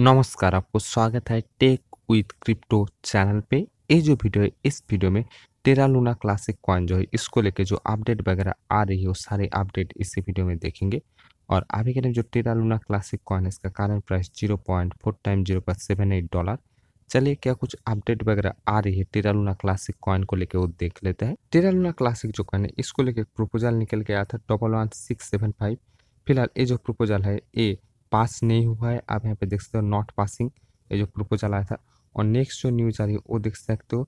नमस्कार आपको स्वागत है टेक विथ क्रिप्टो चैनल पे ये जो वीडियो है इस वीडियो में तेरा लूना क्लासिक कॉइन जो है इसको लेके जो अपडेट वगैरह आ रही है वो सारे अपडेट इसी वीडियो में देखेंगे और अभी के टाइम जो टेरा लूना क्लासिक कॉइन है इसका current price zero point four time zero point seven eight dollar चलिए क्या कुछ अपडेट वगैरह आ रही है टेरा लूना क्लासिक कॉइन को लेके वो देख लेते हैं टेरा लूना क्लासिक जो कॉइन है इसको लेके प्रपोजल निकल के आया था double one six seven five फिलहाल ये जो प्रपोजल है ये पास नहीं हुआ है आप यहाँ पे देख सकते हो नॉट पासिंग ये जो प्रपोजल आया था और नेक्स्ट जो न्यूज आ रही है वो देख सकते हो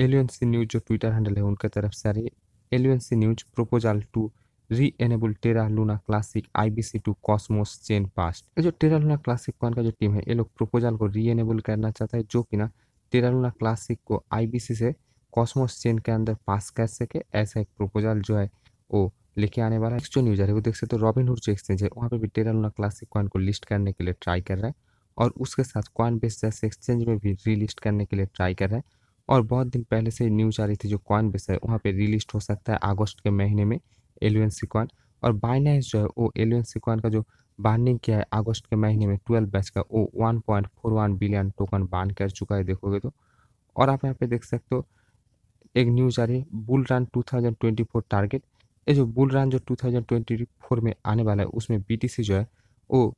एलियनसी न्यूज जो ट्विटर हैंडल है उनके तरफ से आ रही है Alliance news proposal to reenable Terra Luna classic IBC to Cosmos chain past जो टेरा लूना क्लासिक कौन का जो टीम है ये लोग प्रोपोजल को री एनेबल करना चाहता है जो कि ना टेरा लूना क्लासिक को आईबीसी से कॉस्मोस चेन के अंदर पास कर सके ऐसा एक प्रोपोजल जो है वो लेके आने वाला जो न्यूज है वो देख सकते हो तो रॉबिन हुड जो एक्सचेंज है वहाँ पर भी टेरा लूना क्लासिक कॉइन को लिस्ट करने के लिए ट्राई कर रहा है और उसके साथ कॉइन बेस जैसे एक्सचेंज में भी रिलिस्ट करने के लिए ट्राई कर रहा है और बहुत दिन पहले से न्यूज आ रही थी जो कॉइन बेस है वहाँ पर रिलिस्ट हो सकता है अगस्त के महीने में एलियन कॉइन और बाइनेंस जो है वो एलियन कॉइन का जो बार्निंग किया है अगस्त के महीने में ट्वेल्व बैच का वो one point four one billion token burn कर चुका है देखोगे तो और आप यहाँ पे देख सकते हो एक न्यूज आ रही है bull run two thousand twenty four target ये जो बुल रन जो 2024 में आने वाला है उसमें सी जो है वो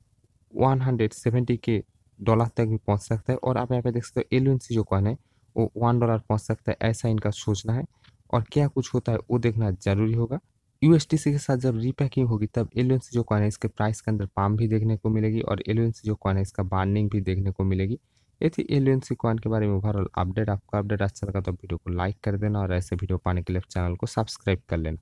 170 के डॉलर तक भी पहुंच सकता है और आप यहाँ पे देख सकते हो एल जो कॉन है वो वन डॉलर पहुंच सकता है ऐसा इनका सोचना है और क्या कुछ होता है वो देखना जरूरी होगा सी के साथ जब रीपैकिंग होगी तब सी जो कॉइन है इसके प्राइस के अंदर पाम भी देखने को मिलेगी और सी जो कॉन है इसका बार्निंग भी देखने को मिलेगी ये थी सी कॉइन के बारे में ओवरऑल अपडेट आपका अपडेट अच्छा लगा तो वीडियो को लाइक कर देना और ऐसे वीडियो पाने के लिए चैनल को सब्सक्राइब कर लेना